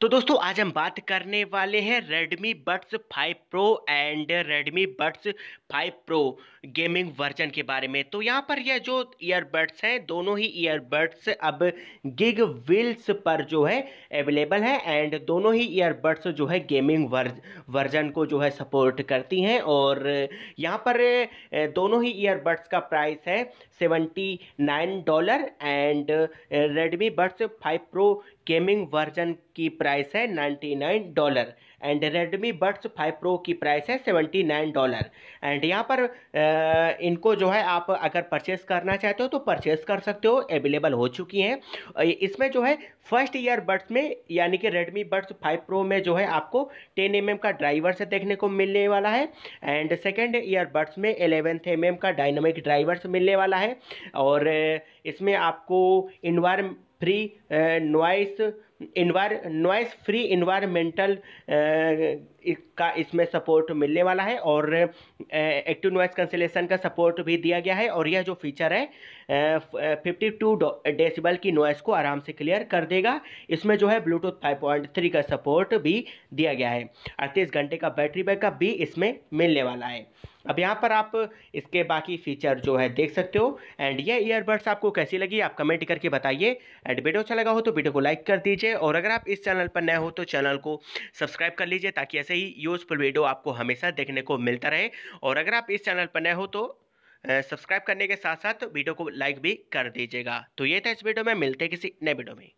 तो दोस्तों आज हम बात करने वाले हैं Redmi Buds 5 Pro and Redmi Buds 5 Pro gaming version के बारे में तो यहाँ पर यह जो ईयरबड्स हैं दोनों ही ईयरबड्स अब गिग विल्स पर जो है अवेलेबल है एंड दोनों ही ईयरबड्स जो है गेमिंग वर्जन को जो है सपोर्ट करती हैं और यहाँ पर दोनों ही ईयरबड्स का प्राइस है seventy nine dollar and Redmi buds five pro gaming version की प्राइस है 99 dollar and Redmi buds 5 pro की प्राइस है 79 डॉलर एंड यहाँ पर इनको जो है आप अगर परचेस करना चाहते हो तो परचेस कर सकते हो अवेलेबल हो चुकी हैं इसमें जो है फर्स्ट ईयर बड्स में यानी कि रेडमी बड्स 5 प्रो में जो है आपको 10 एम mm का ड्राइवर से देखने को मिलने वाला है एंड सेकेंड ईयर बड्स में एलेवेंथ एम एम का डायनामिक ड्राइवर से मिलने वाला है और इसमें आपको enviro free noise uh, enviro noise free environmental का इसमें सपोर्ट मिलने वाला है और एक्टिव नॉइस कंसलेशन का सपोर्ट भी दिया गया है और यह जो फीचर है फिफ्टी टू डेसीबल की नॉइस को आराम से क्लियर कर देगा इसमें जो है ब्लूटूथ फाइव पॉइंट थ्री का सपोर्ट भी दिया गया है अड़तीस घंटे का बैटरी बैकअप भी इसमें मिलने वाला है अब यहाँ पर आप इसके बाकी फीचर जो है देख सकते हो एंड ये ईयरबड्स आपको कैसी लगी आप कमेंट करके बताइए एंड वीडियो अच्छा लगा हो तो वीडियो को लाइक कर दीजिए लीजिए और अगर आप इस चैनल पर नए हो तो चैनल को सब्सक्राइब कर लीजिए ताकि ऐसे ही यूज़फुल वीडियो आपको हमेशा देखने को मिलता रहे और अगर आप इस चैनल पर नए हो तो सब्सक्राइब करने के साथ साथ वीडियो को लाइक भी कर दीजिएगा तो ये था इस वीडियो में मिलते किसी नए वीडियो में